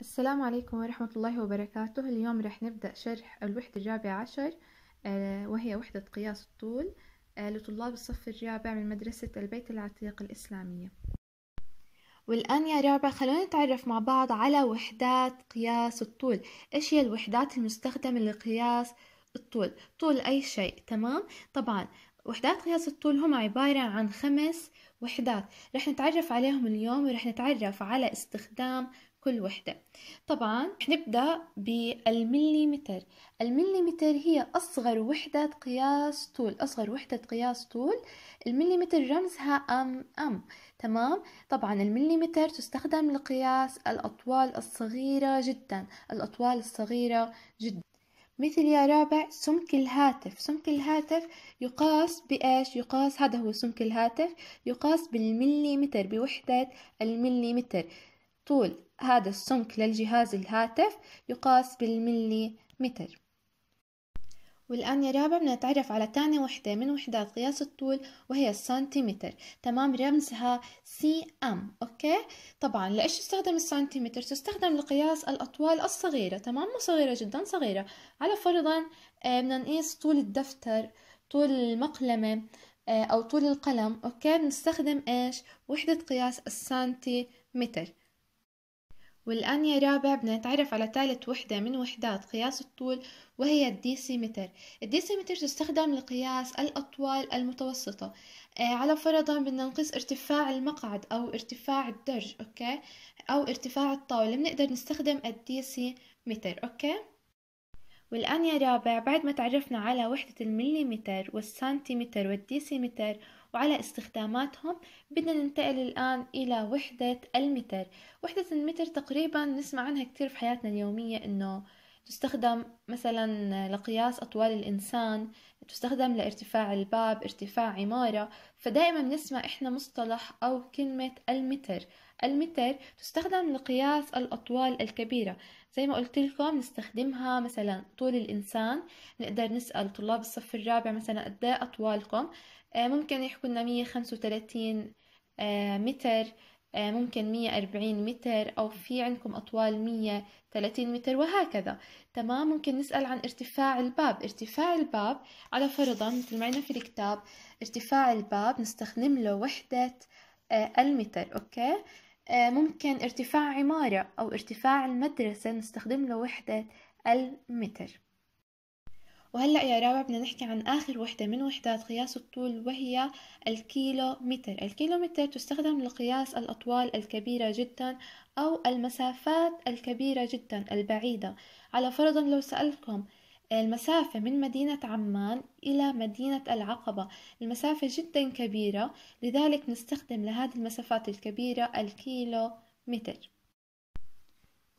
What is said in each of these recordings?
السلام عليكم ورحمة الله وبركاته اليوم رح نبدأ شرح الوحدة الرابعة عشر آه، وهي وحدة قياس الطول آه، لطلاب الصف الرابع من مدرسة البيت العتيق الإسلامية والآن يا رابع خلونا نتعرف مع بعض على وحدات قياس الطول إيش هي الوحدات المستخدمة لقياس الطول طول أي شيء تمام طبعا وحدات قياس الطول هم عبارة عن خمس وحدات رح نتعرف عليهم اليوم ورح نتعرف على استخدام كل وحدة طبعا نبدأ بالمليمتر المليمتر هي أصغر وحدة قياس طول أصغر وحدة قياس طول المليمتر رمزها أم أم تمام طبعا المليمتر تستخدم لقياس الأطوال الصغيرة جدا الأطوال الصغيرة جدا مثل يا رابع سمك الهاتف سمك الهاتف يقاس بإيش يقاس هذا هو سمك الهاتف يقاس بالمليمتر بوحدة المليمتر طول هذا السمك للجهاز الهاتف يقاس بالملي متر والآن يا رابع بدنا نتعرف على تاني وحدة من وحدات قياس الطول وهي السنتيمتر تمام رمزها سي ام اوكي طبعا لإيش تستخدم السنتيمتر تستخدم لقياس الأطوال الصغيرة تمام مو صغيرة جدا صغيرة على فرضا آه، بدنا نقيس طول الدفتر طول المقلمة آه، أو طول القلم اوكي بنستخدم ايش وحدة قياس السنتيمتر والآن يا رابع بنتعرف على ثالث وحدة من وحدات قياس الطول وهي الديسيمتر الديسيمتر تستخدم لقياس الأطوال المتوسطة آه، على فرضا بدنا نقيس ارتفاع المقعد أو ارتفاع الدرج أوكي أو ارتفاع الطاولة بنقدر نستخدم الديسيمتر أوكي والآن يا رابع بعد ما تعرفنا على وحدة المليمتر والسنتيمتر والديسيمتر وعلى استخداماتهم بدنا ننتقل الآن إلى وحدة المتر وحدة المتر تقريبا نسمع عنها كتير في حياتنا اليومية إنه تستخدم مثلا لقياس أطوال الإنسان تستخدم لارتفاع الباب ارتفاع عمارة فدائما نسمع إحنا مصطلح أو كلمة المتر المتر تستخدم لقياس الأطوال الكبيرة زي ما قلت لكم نستخدمها مثلا طول الإنسان نقدر نسأل طلاب الصف الرابع مثلا قد إيه أطوالكم آه، ممكن يحكوا لنا 135 آه، متر آه، ممكن 140 متر أو في عندكم أطوال 130 متر وهكذا تمام ممكن نسأل عن ارتفاع الباب ارتفاع الباب على فرضا مثل ما عندنا في الكتاب ارتفاع الباب نستخدم له وحدة المتر أوكي ممكن ارتفاع عمارة أو ارتفاع المدرسة نستخدم له وحدة المتر وهلأ يا رابع بدنا نحكي عن آخر وحدة من وحدات قياس الطول وهي الكيلومتر الكيلومتر تستخدم لقياس الأطوال الكبيرة جدا أو المسافات الكبيرة جدا البعيدة على فرضا لو سألكم المسافة من مدينة عمان إلى مدينة العقبة المسافة جدا كبيرة لذلك نستخدم لهذه المسافات الكبيرة الكيلو متر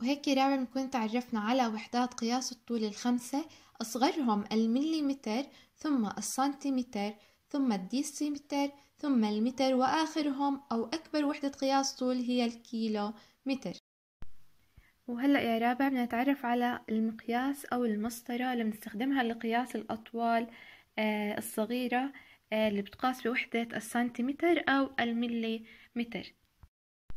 وهيك رابع نكون تعرفنا على وحدات قياس الطول الخمسة أصغرهم المليمتر ثم السنتيمتر ثم الديسيمتر ثم المتر وآخرهم أو أكبر وحدة قياس طول هي الكيلو متر وهلأ يا رابع بنتعرف على المقياس أو المسطرة اللي بنستخدمها لقياس الأطوال آه، الصغيرة آه، اللي بتقاس بوحدة السنتيمتر أو المليمتر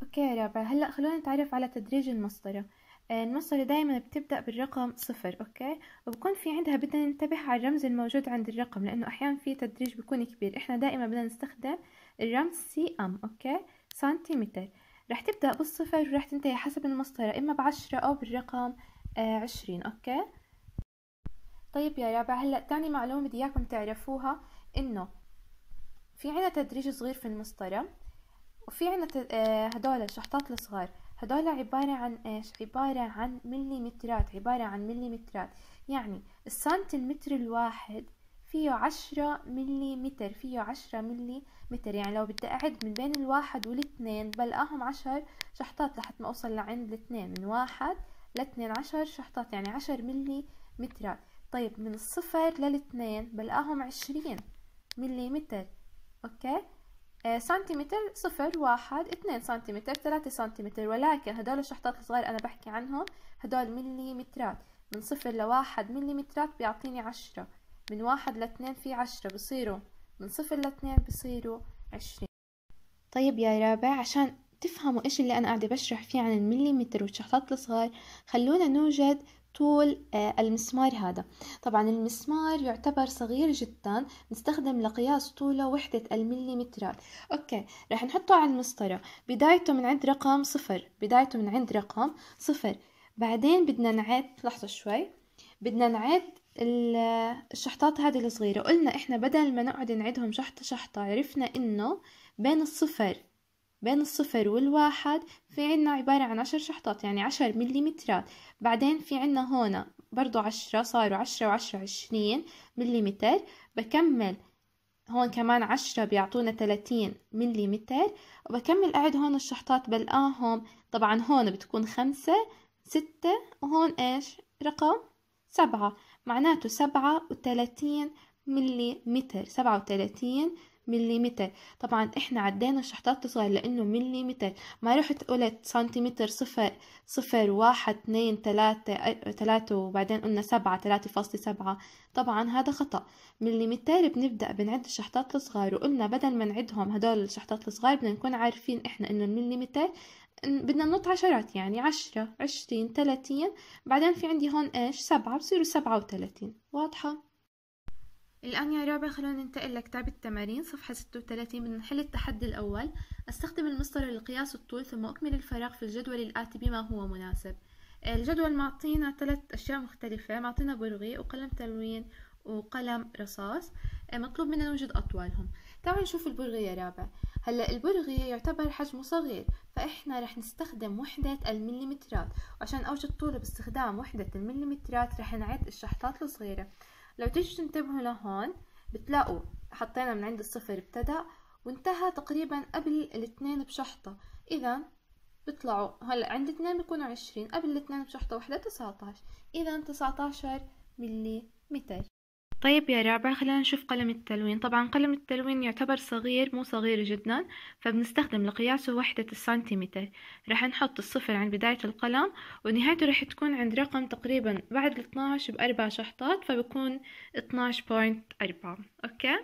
أوكي يا رابع هلأ خلونا نتعرف على تدريج المسطرة المصدر دايما بتبدأ بالرقم صفر أوكي وبكون في عندها بدنا ننتبه على الرمز الموجود عند الرقم لأنه أحيانا في تدريج بيكون كبير إحنا دائما بدنا نستخدم الرمز سي أم أوكي سنتيمتر رح تبدأ بالصفر ورح تنتهي حسب المسطرة إما بعشرة أو بالرقم آه، عشرين أوكي طيب يا رابع هلا تاني معلومة بدي إياكم تعرفوها إنه في عنا تدريج صغير في المسطرة وفي عنا آه، هدول الشحطات الصغار هدول عبارة عن إيش؟ عبارة عن مليمترات عبارة عن مليمترات يعني السنتيمتر الواحد فيه عشرة مليمتر فيه عشرة مليمتر يعني لو بدي أعد من بين الواحد والاثنين بلقاهم عشر شحطات لحد ما أوصل لعند الاثنين من واحد لاثنين عشر شحطات يعني عشر مليمترات طيب من الصفر للاثنين بلقاهم عشرين مليمتر أوكي آه، سنتيمتر صفر واحد اثنين سنتيمتر ثلاثة سنتيمتر ولكن هدول الشحطات الصغار أنا بحكي عنهم هدول مليمترات من صفر لواحد مليمترات بيعطيني عشرة من واحد لاتنين في عشرة بصيروا من صفر لاتنين بصيروا عشرين طيب يا رابع عشان تفهموا إيش اللي أنا قاعدة بشرح فيه عن المليمتر والشحطات الصغار خلونا نوجد طول آه، المسمار هذا طبعا المسمار يعتبر صغير جدا نستخدم لقياس طوله وحدة المليمترات أوكي راح نحطه على المسطرة بدايته من عند رقم صفر بدايته من عند رقم صفر بعدين بدنا نعد لحظة شوي بدنا نعد الشحطات هذه الصغيرة قلنا إحنا بدل ما نقعد نعدهم شحطة شحطة عرفنا إنه بين الصفر بين الصفر والواحد في عنا عبارة عن عشر شحطات يعني عشر مليمترات بعدين في عنا هون برضو عشرة صاروا عشرة وعشرة عشرين مليمتر بكمل هون كمان عشرة بيعطونا تلاتين مليمتر وبكمل قاعد هون الشحطات بلقاهم طبعا هون بتكون خمسة ستة وهون ايش رقم سبعة معناته سبعة وتلاتين مليمتر سبعة وتلاتين مليمتر طبعا احنا عدينا الشحطات تصغر لانه مليمتر ما رحت قلت سنتيمتر صفر صفر واحد اثنين ثلاثة ثلاثة وبعدين قلنا سبعة ثلاثة فاصلة سبعة طبعا هذا خطأ مليمتر بنبدأ بنعد الشحطات الصغار وقلنا بدل ما نعدهم هدول الشحطات الصغار بدنا نكون عارفين احنا انه المليمتر بدنا ننط عشرات يعني عشرة عشرين ثلاثين بعدين في عندي هون ايش سبعة بصيروا سبعة وثلاثين واضحة الآن يا رابع خلونا ننتقل لكتاب التمارين صفحة 36 نحل التحدي الأول أستخدم المسطرة لقياس الطول ثم أكمل الفراغ في الجدول الآتي بما هو مناسب الجدول معطينا ثلاث أشياء مختلفة معطينا برغي وقلم تلوين وقلم رصاص مطلوب منا نوجد أطوالهم تعالوا نشوف البرغي يا رابع هلا البرغي يعتبر حجمه صغير فإحنا رح نستخدم وحدة المليمترات وعشان أوجد طوله باستخدام وحدة المليمترات رح نعد الشحطات الصغيرة لو تيجوا تنتبهوا لهون بتلاقوا حطينا من عند الصفر ابتدى وانتهى تقريبا قبل الاثنين بشحطة إذا بيطلعوا هلا عند اثنين بيكونوا عشرين قبل الاثنين بشحطة واحدة تسعتاش إذا تسعتاشر ملي متر طيب يا رابع خلينا نشوف قلم التلوين طبعا قلم التلوين يعتبر صغير مو صغير جدا فبنستخدم لقياسه وحدة السنتيمتر راح نحط الصفر عند بداية القلم ونهايته راح تكون عند رقم تقريبا بعد الاثناش بأربع شحطات فبكون اثناش بوينت أربعة أوكي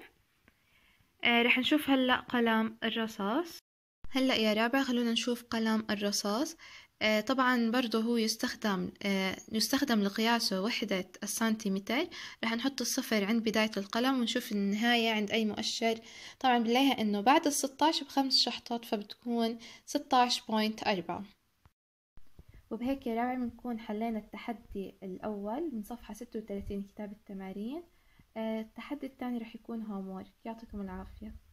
آه راح نشوف هلأ قلم الرصاص هلأ يا رابع خلونا نشوف قلم الرصاص آه، طبعا برضه هو يستخدم آه، يستخدم لقياسه وحدة السنتيمتر رح نحط الصفر عند بداية القلم ونشوف النهاية عند أي مؤشر طبعا بنلاقيها إنه بعد الستاش بخمس شحطات فبتكون ستاش بوينت أربعة وبهيك يا راعي بنكون حلينا التحدي الأول من صفحة ستة وتلاتين كتاب التمارين آه، التحدي الثاني رح يكون هومورك يعطيكم العافية